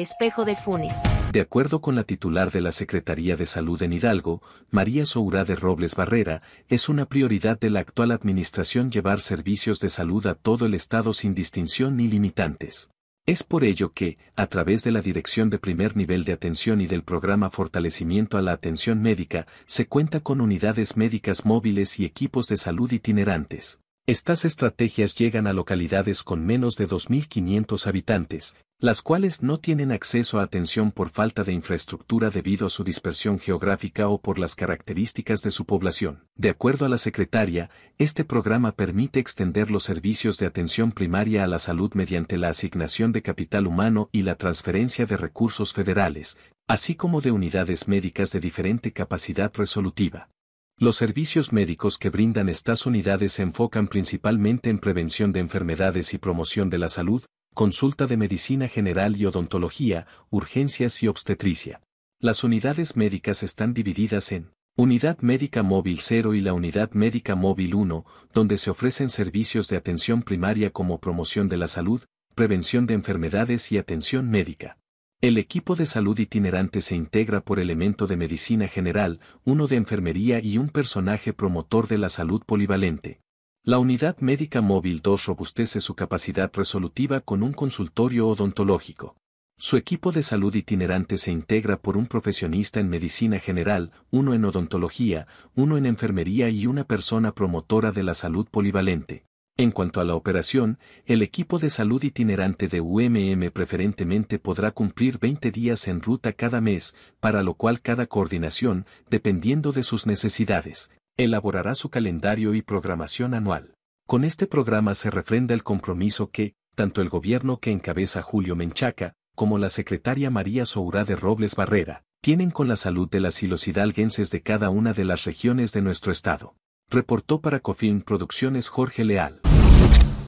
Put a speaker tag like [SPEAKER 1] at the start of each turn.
[SPEAKER 1] espejo de Funes. De acuerdo con la titular de la Secretaría de Salud en Hidalgo, María Soura de Robles Barrera, es una prioridad de la actual administración llevar servicios de salud a todo el Estado sin distinción ni limitantes. Es por ello que, a través de la Dirección de Primer Nivel de Atención y del Programa Fortalecimiento a la Atención Médica, se cuenta con unidades médicas móviles y equipos de salud itinerantes. Estas estrategias llegan a localidades con menos de 2.500 habitantes, las cuales no tienen acceso a atención por falta de infraestructura debido a su dispersión geográfica o por las características de su población. De acuerdo a la secretaria, este programa permite extender los servicios de atención primaria a la salud mediante la asignación de capital humano y la transferencia de recursos federales, así como de unidades médicas de diferente capacidad resolutiva. Los servicios médicos que brindan estas unidades se enfocan principalmente en prevención de enfermedades y promoción de la salud, consulta de medicina general y odontología, urgencias y obstetricia. Las unidades médicas están divididas en Unidad Médica Móvil 0 y la Unidad Médica Móvil 1, donde se ofrecen servicios de atención primaria como promoción de la salud, prevención de enfermedades y atención médica. El equipo de salud itinerante se integra por elemento de medicina general, uno de enfermería y un personaje promotor de la salud polivalente. La unidad médica móvil 2 robustece su capacidad resolutiva con un consultorio odontológico. Su equipo de salud itinerante se integra por un profesionista en medicina general, uno en odontología, uno en enfermería y una persona promotora de la salud polivalente. En cuanto a la operación, el equipo de salud itinerante de UMM preferentemente podrá cumplir 20 días en ruta cada mes, para lo cual cada coordinación, dependiendo de sus necesidades, elaborará su calendario y programación anual. Con este programa se refrenda el compromiso que, tanto el gobierno que encabeza Julio Menchaca, como la secretaria María Soura de Robles Barrera, tienen con la salud de las y los hidalguenses de cada una de las regiones de nuestro estado. Reportó para Cofin Producciones Jorge Leal.